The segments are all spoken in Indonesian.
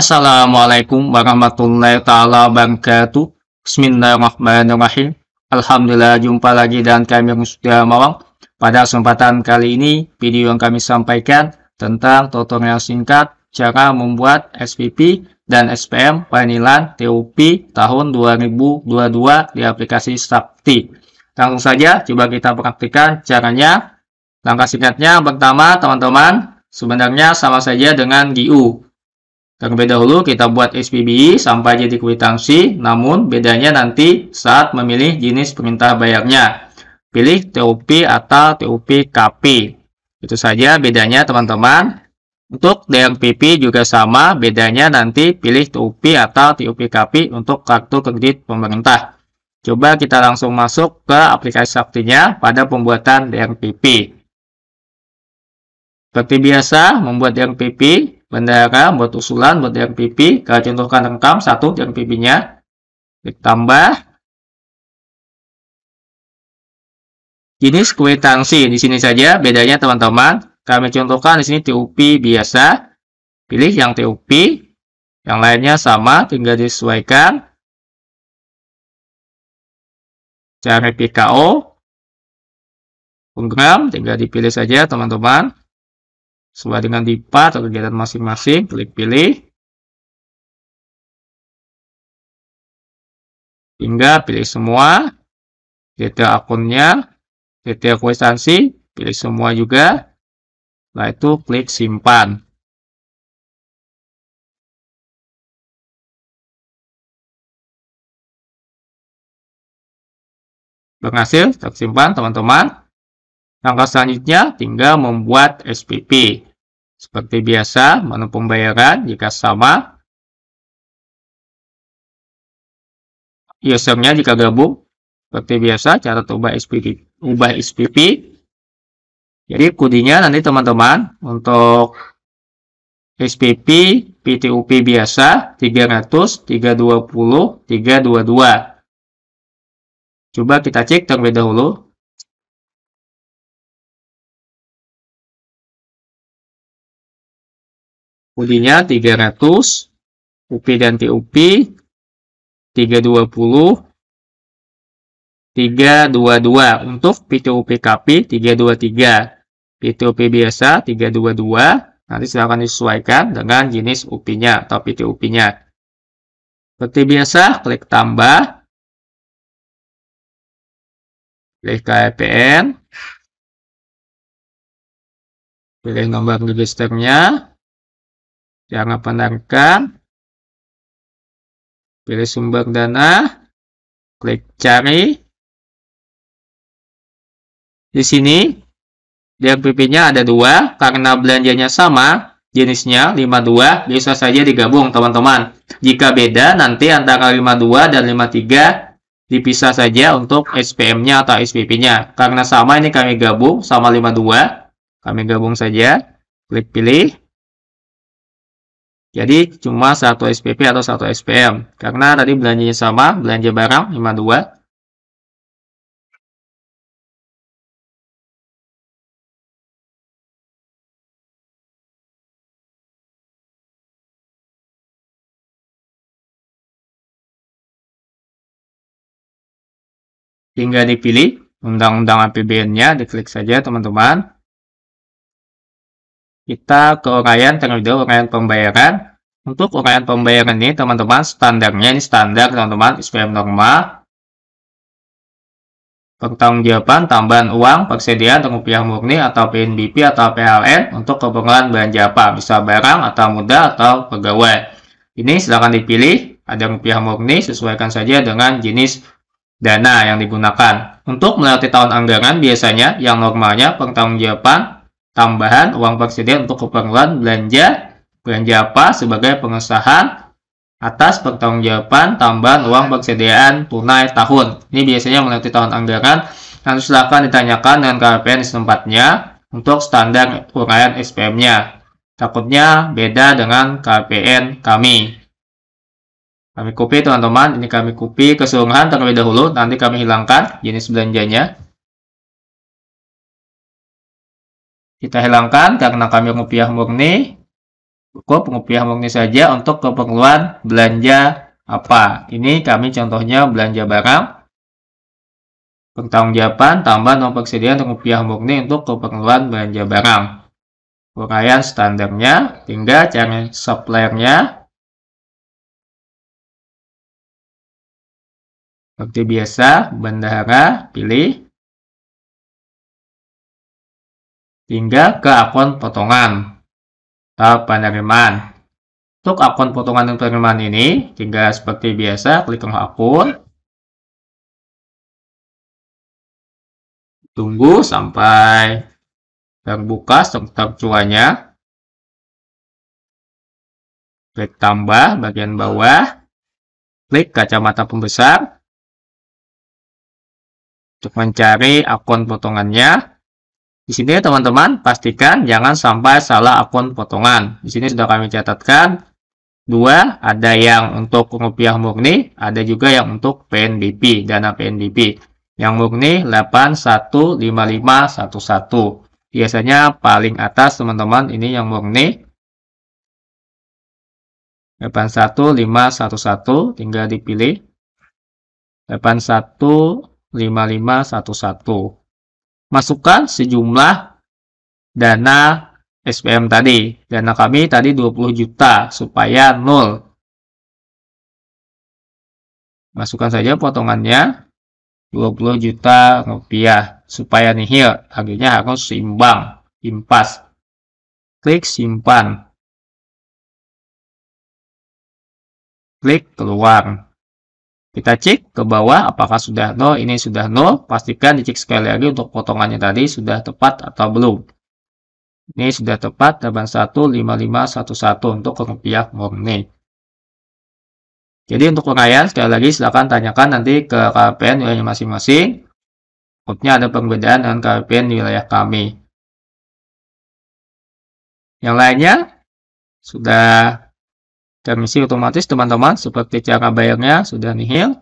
Assalamualaikum warahmatullahi taala wabarakatuh. Bismillahirrahmanirrahim. Alhamdulillah jumpa lagi dan kami sudah Mawang. Pada kesempatan kali ini, video yang kami sampaikan tentang tutorial singkat cara membuat SPP dan SPM penilaian TUP tahun 2022 di aplikasi Sakti. Langsung saja coba kita praktikkan caranya. Langkah singkatnya pertama teman-teman sebenarnya sama saja dengan GU Terlebih dahulu kita buat SPBI sampai jadi kwitansi, namun bedanya nanti saat memilih jenis perintah bayarnya. Pilih TOP atau TOP KP. Itu saja bedanya teman-teman. Untuk DRPP juga sama, bedanya nanti pilih TOP atau TOP KP untuk kartu kredit pemerintah. Coba kita langsung masuk ke aplikasi saktinya pada pembuatan DRPP. Seperti biasa, membuat DRPP, bendera buat usulan buat RPP kita contohkan rekam satu di RPP nya klik tambah jenis kwitansi di sini saja bedanya teman-teman kami contohkan di sini TUP biasa pilih yang TUP yang lainnya sama tinggal disesuaikan cari PKO program tinggal dipilih saja teman-teman sesuai dengan tipe atau kegiatan masing-masing, klik pilih. Hingga pilih semua, detail akunnya, detail kuisansi, pilih semua juga. Setelah itu klik simpan. Berhasil tersimpan teman-teman. Langkah selanjutnya tinggal membuat SPP. Seperti biasa, menu pembayaran jika sama. Usernya jika gabung. Seperti biasa, cara ubah SPP. Ubah SPP. Jadi kodenya nanti teman-teman untuk SPP PTUP biasa 300, 320, 322. Coba kita cek terlebih dahulu UDI-nya 300, UP dan TUP 320, 322 untuk PTUP KP 323, PTUP biasa 322, nanti silakan disesuaikan dengan jenis UP-nya atau PTUP-nya. Seperti biasa, klik tambah, klik KPN, pilih nomor registernya, jangan penarikan. Pilih sumber dana. Klik cari. Di sini, lihat pipinya ada dua. Karena belanjanya sama, jenisnya 52 bisa saja digabung teman-teman. Jika beda nanti antara 52 dan 53 dipisah saja untuk SPM-nya atau SPP-nya. Karena sama ini kami gabung sama 52. Kami gabung saja. Klik pilih. Jadi cuma satu SPP atau satu SPM. Karena tadi belanjanya sama, belanja barang 52. Tinggal dipilih undang-undang APBN-nya, diklik saja teman-teman kita ke uraian terlebih dahulu uraian pembayaran. Untuk uraian pembayaran ini teman-teman standarnya ini standar teman-teman SPM normal. Pertanggungjawaban tambahan uang persediaan untuk rupiah murni atau PNBP atau PLN untuk keperluan belanja apa? Bisa barang atau muda atau pegawai. Ini silahkan dipilih. Ada rupiah murni sesuaikan saja dengan jenis dana yang digunakan. Untuk melewati tahun anggaran biasanya yang normalnya pertanggungjawaban tambahan uang persediaan untuk keperluan belanja belanja apa sebagai pengesahan atas pertanggungjawaban tambahan uang persediaan tunai tahun. Ini biasanya melalui tahun anggaran harus silakan ditanyakan dengan KPN setempatnya untuk standar uraian SPM-nya. Takutnya beda dengan KPN kami. Kami copy teman-teman, ini kami copy keseluruhan terlebih dahulu, nanti kami hilangkan jenis belanjanya. Kita hilangkan karena kami rupiah murni. Cukup rupiah murni saja untuk keperluan belanja apa. Ini kami contohnya belanja barang. Pertanggungjawaban tambah nomor persediaan untuk rupiah murni untuk keperluan belanja barang. Uraian standarnya, hingga cari suppliernya, Seperti biasa, bendahara pilih hingga ke akun potongan tahap penerimaan. Untuk akun potongan dan penerimaan ini, jika seperti biasa, klik ke akun. Tunggu sampai terbuka stok cuanya. Klik tambah bagian bawah. Klik kacamata pembesar. Untuk mencari akun potongannya, di sini teman-teman pastikan jangan sampai salah akun potongan. Di sini sudah kami catatkan dua ada yang untuk rupiah murni, ada juga yang untuk PNBP, dana PNBP. Yang murni 815511. Biasanya paling atas teman-teman ini yang murni 815511 tinggal dipilih 815511 masukkan sejumlah dana SPM tadi. Dana kami tadi 20 juta supaya nol. Masukkan saja potongannya 20 juta rupiah supaya nihil. Akhirnya harus seimbang, impas. Klik simpan. Klik keluar. Kita cek ke bawah apakah sudah nol, ini sudah nol. Pastikan dicek sekali lagi untuk potongannya tadi sudah tepat atau belum. Ini sudah tepat 815511 untuk rupiah murni. Jadi untuk uraian sekali lagi silakan tanyakan nanti ke KPN wilayah masing-masing. Takutnya ada perbedaan dengan KPN wilayah kami. Yang lainnya sudah dan misi otomatis teman-teman seperti cara bayarnya sudah nihil.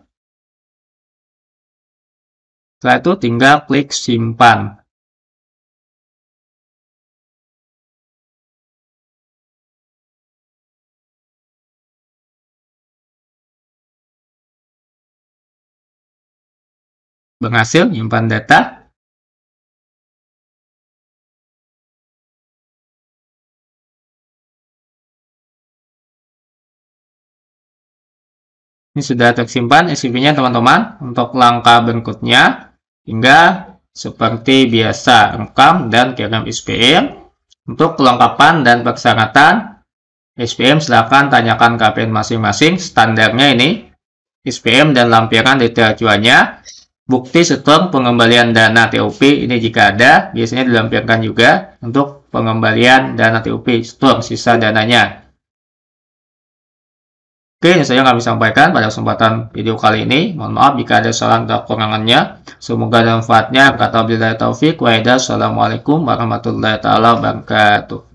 Setelah itu tinggal klik simpan. Berhasil simpan data. Ini sudah tersimpan SCP-nya teman-teman. Untuk langkah berikutnya, hingga seperti biasa rekam dan kirim SPM. Untuk kelengkapan dan persyaratan SPM silahkan tanyakan KPN masing-masing standarnya ini SPM dan lampiran detail acuannya bukti setor pengembalian dana TOP ini jika ada biasanya dilampirkan juga untuk pengembalian dana TOP setor sisa dananya Oke, yang saya kami sampaikan pada kesempatan video kali ini. Mohon maaf jika ada salah dan kekurangannya. Semoga ada manfaatnya. Kata Abdullah Taufik. waidah. Assalamualaikum warahmatullahi wabarakatuh.